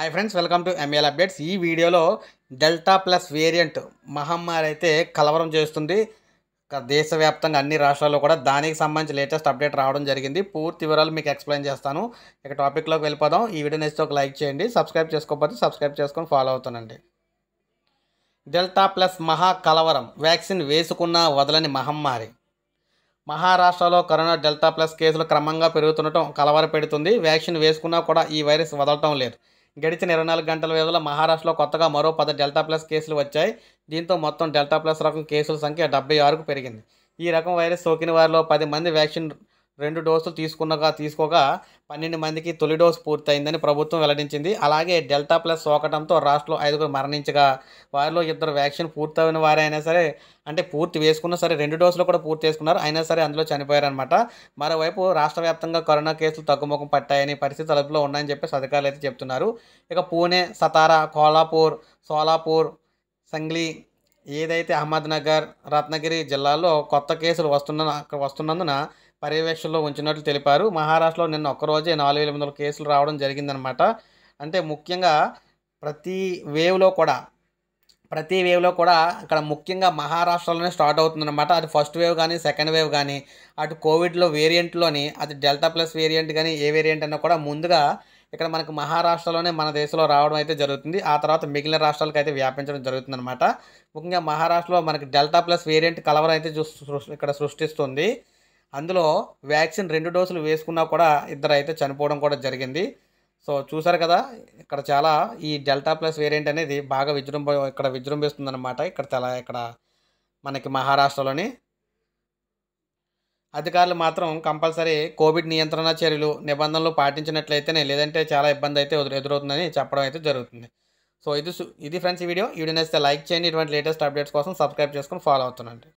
hi friends welcome to ML updates ఈ వీడియోలో delta plus variant మహమ్మారి అయితే కలవరం చేస్తుంది దేశవ్యాప్తంగా అన్ని రాష్ట్రాల్లో కూడా దానికి సంబంధించి లేటెస్ట్ అప్డేట్ రావడం జరిగింది పూర్తి వివరాలు మీకు ఎక్స్ప్లెయిన్ చేస్తాను ఇక టాపిక్లోకి వెళ్ళిపోదాం ఈ వీడియో నేస్తే ఒక లైక్ చేయండి సబ్స్క్రైబ్ చేసుకోకపోతే సబ్స్క్రైబ్ చేసుకొని ఫాలో అవుతానండి డెల్టా ప్లస్ మహా కలవరం వ్యాక్సిన్ వేసుకున్న వదలని మహమ్మారి మహారాష్ట్రలో కరోనా డెల్టా ప్లస్ కేసులు క్రమంగా పెరుగుతుండటం కలవర పెడుతుంది వ్యాక్సిన్ వేసుకున్నా కూడా ఈ వైరస్ వదలటం లేదు గడిచిన ఇరవై నాలుగు గంటల వ్యవధిలో మహారాష్ట్రలో కొత్తగా మరో పద డెల్టా ప్లస్ కేసులు వచ్చాయి దీంతో మొత్తం డెల్టా ప్లస్ రకం కేసుల సంఖ్య డెబ్బై ఆరుకు పెరిగింది ఈ రకం వైరస్ సోకిన వారిలో పది మంది వ్యాక్సిన్ రెండు డోసులు తీసుకున్నగా తీసుకోగా పన్నెండు మందికి తొలి డోసు పూర్తయిందని ప్రభుత్వం వెల్లడించింది అలాగే డెల్టా ప్లస్ సోకటంతో రాష్ట్రంలో ఐదుగురు మరణించగా వారిలో ఇద్దరు వ్యాక్సిన్ పూర్తయిన వారైనా సరే అంటే పూర్తి వేసుకున్నా సరే రెండు డోసులు కూడా పూర్తి చేసుకున్నారు అయినా సరే అందులో చనిపోయారనమాట మరోవైపు రాష్ట్ర వ్యాప్తంగా కరోనా కేసులు తగ్గుముఖం పట్టాయని పరిస్థితి తలుపులో ఉన్నాయని చెప్పేసి అధికారులు అయితే చెప్తున్నారు ఇక పూణే సతారా కోలాపూర్ సోలాపూర్ సంగ్లీ ఏదైతే అహ్మద్నగర్ రత్నగిరి జిల్లాల్లో కొత్త కేసులు వస్తున్న వస్తున్నందున పర్యవేక్షణలో ఉంచినట్లు తెలిపారు మహారాష్ట్రలో నిన్న ఒక్కరోజే నాలుగు వేల వందల కేసులు రావడం జరిగిందనమాట అంటే ముఖ్యంగా ప్రతి వేవ్లో కూడా ప్రతి వేవ్లో కూడా అక్కడ ముఖ్యంగా మహారాష్ట్రలోనే స్టార్ట్ అవుతుందన్నమాట అది ఫస్ట్ వేవ్ కానీ సెకండ్ వేవ్ కానీ అటు కోవిడ్లో వేరియంట్లోని అది డెల్టా ప్లస్ వేరియంట్ కానీ ఏ వేరియంట్ అన్నా కూడా ముందుగా ఇక్కడ మనకు మహారాష్ట్రలోనే మన దేశంలో రావడం అయితే జరుగుతుంది ఆ తర్వాత మిగిలిన రాష్ట్రాలకు అయితే వ్యాపించడం జరుగుతుందన్నమాట ముఖ్యంగా మహారాష్ట్రలో మనకి డెల్టా ప్లస్ వేరియంట్ కలవరం అయితే ఇక్కడ సృష్టిస్తుంది అందులో వ్యాక్సిన్ రెండు డోసులు వేసుకున్నా కూడా ఇద్దరు అయితే చనిపోవడం కూడా జరిగింది సో చూసారు కదా ఇక్కడ చాలా ఈ డెల్టా ప్లస్ వేరియంట్ అనేది బాగా విజృంభ ఇక్కడ విజృంభిస్తుంది అనమాట ఇక్కడ చాలా ఇక్కడ మనకి మహారాష్ట్రలోని అధికారులు మాత్రం కంపల్సరీ కోవిడ్ నియంత్రణ చర్యలు నిబంధనలు పాటించినట్లయితేనే లేదంటే చాలా ఇబ్బంది అయితే ఎదురవుతుందని చెప్పడం అయితే జరుగుతుంది సో ఇది ఇది ఫ్రెండ్స్ ఈ వీడియో ఈ వీడియో నచ్చితే లైక్ చేయండి ఇటువంటి లేటెస్ట్ అప్డేట్స్ కోసం సబ్స్క్రైబ్ చేసుకుని ఫాలో అవుతుండండి